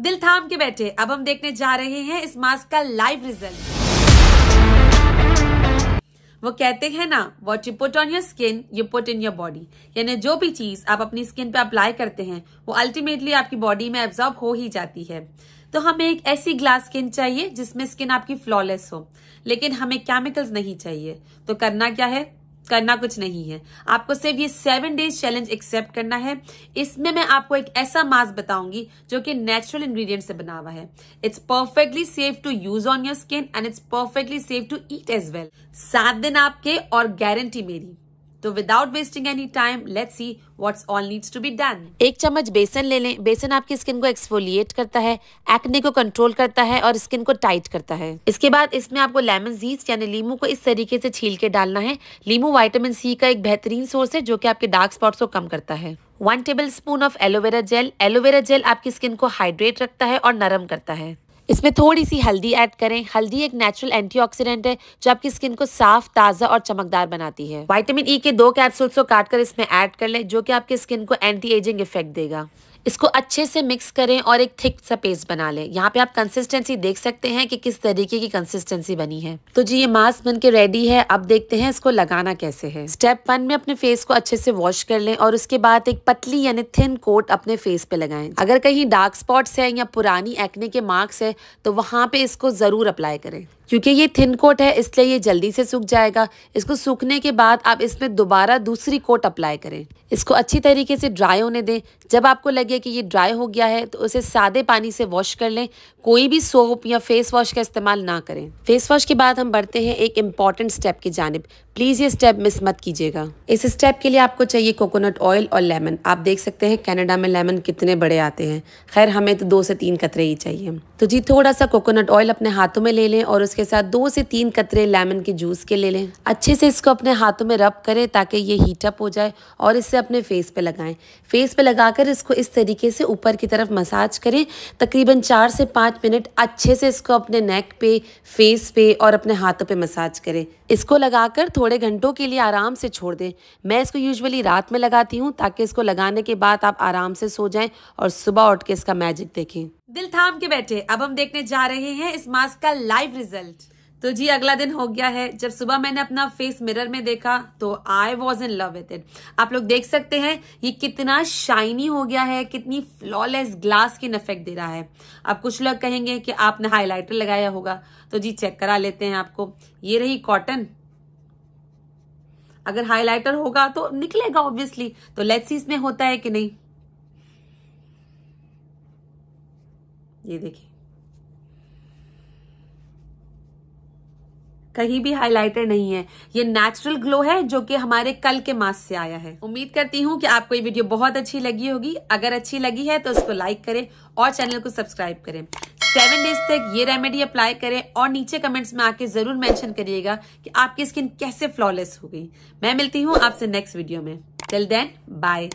दिल थाम के बैठे अब हम देखने जा रहे हैं इस मास्क का लाइव रिजल्ट वो कहते हैं ना what you put on your skin you put in your body यानी जो भी चीज आप अपनी स्किन पे अप्लाई करते हैं वो अल्टीमेटली आपकी बॉडी में एब्जॉर्ब हो ही जाती है तो हमें एक ऐसी ग्लास स्किन चाहिए जिसमें स्किन आपकी फ्लॉलेस हो लेकिन हमें केमिकल्स नहीं चाहिए तो करना क्या है करना कुछ नहीं है आपको सिर्फ ये सेवन डेज चैलेंज एक्सेप्ट करना है इसमें मैं आपको एक ऐसा मास्क बताऊंगी जो कि नेचुरल इंग्रेडिएंट से बना हुआ है it's perfectly safe to use on your skin and it's perfectly safe to eat as well सात दिन आपके और गारंटी मेरी तो without wasting any time let see what's all needs to be done एक चम्मच बेसन ले लें बेसन आपकी स्किन को एक्सफोलिएट करता है एक्ने को कंट्रोल करता है और स्किन को टाइट करता है इसके बाद इसमें आपको लेमन जीस यानी लीमू को इस तरीके से छील के डालना है लीमू वाइटामिन सी का एक बेहतरीन सोर्स है जो की आपके डार्क स्पॉट्स को कम करता है one tablespoon of aloe vera gel aloe vera gel आपकी स्किन को हाइड्रेट रखता है और नरम करता है इसमें थोड़ी सी हल्दी ऐड करें हल्दी एक नेचुरल एंटीऑक्सीडेंट है जो आपकी स्किन को साफ ताज़ा और चमकदार बनाती है वाइटामिन ई e के दो कैप्सूल्स को काटकर इसमें ऐड कर लें जो कि आपकी स्किन को एंटी एजिंग इफेक्ट देगा इसको अच्छे से मिक्स करें और एक थिक सा पेस्ट बना लें यहाँ पे आप कंसिस्टेंसी देख सकते हैं कि किस तरीके की कंसिस्टेंसी बनी है तो जी ये मास्क बन के रेडी है अब देखते हैं इसको लगाना कैसे है स्टेप वन में अपने फेस को अच्छे से वॉश कर लें और उसके बाद एक पतली यानी थिन कोट अपने फेस पे लगाए अगर कहीं डार्क स्पॉट्स है या पुरानी एक्ने के मार्क्स है तो वहाँ पे इसको ज़रूर अप्लाई करें क्योंकि ये थिन कोट है इसलिए ये जल्दी से सूख जाएगा इसको सूखने के बाद आप इसमें दोबारा दूसरी कोट अप्लाई करें इसको अच्छी तरीके से ड्राई होने दें जब आपको लगे कि ये ड्राई हो गया है तो उसे सादे पानी से वॉश कर लें कोई भी सोप या फेस वॉश का इस्तेमाल ना करें फेस वॉश के बाद हम बढ़ते हैं एक इम्पॉर्टेंट स्टेप की जानब प्लीज़ ये स्टेप मिस मत कीजिएगा इस स्टेप के लिए आपको चाहिए कोकोनट ऑयल और लेमन आप देख सकते हैं कनाडा में लेमन कितने बड़े आते हैं खैर हमें तो दो से तीन कतरे ही चाहिए तो जी थोड़ा सा कोकोनट ऑयल अपने हाथों में ले लें और उसके के साथ दो से तीन कतरे लेमन के जूस के ले लें अच्छे से इसको अपने हाथों में रब करें ताकि ये हीटअप हो जाए और इसे अपने फेस पे लगाएं फेस पे लगाकर इसको इस तरीके से ऊपर की तरफ मसाज करें तकरीबन चार से पाँच मिनट अच्छे से इसको अपने नेक पे फेस पे और अपने हाथों पर मसाज करें इसको लगाकर थोड़े घंटों के लिए आराम से छोड़ दें मैं इसको यूजुअली रात में लगाती हूँ ताकि इसको लगाने के बाद आप आराम से सो जाएँ और सुबह उठ के इसका मैजिक देखें दिल थाम के बैठे अब हम देखने जा रहे हैं इस मास्क का लाइव रिजल्ट तो जी अगला दिन हो गया है जब सुबह मैंने अपना फेस मिरर में देखा तो I was in love with it आप लोग देख सकते हैं ये कितना शाइनी हो गया है कितनी फ्लॉलेस ग्लास की इफेक्ट दे रहा है अब कुछ लोग कहेंगे कि आपने हाईलाइटर लगाया होगा तो जी चेक करा लेते हैं आपको ये रही कॉटन अगर हाईलाइटर होगा तो निकलेगा ऑब्वियसली तो लेट्स इसमें होता है कि नहीं ये देखिए कहीं भी हाइलाइटर नहीं है ये नेचुरल ग्लो है जो कि हमारे कल के मास्क से आया है उम्मीद करती हूँ कि आपको ये वीडियो बहुत अच्छी लगी होगी अगर अच्छी लगी है तो उसको लाइक करें और चैनल को सब्सक्राइब करें सेवन डेज तक ये रेमेडी अप्लाई करें और नीचे कमेंट्स में आके जरूर मेंशन करिएगा कि आपकी स्किन कैसे फ्लॉलेस हो गई मैं मिलती हूँ आपसे नेक्स्ट वीडियो में टिल देन बाय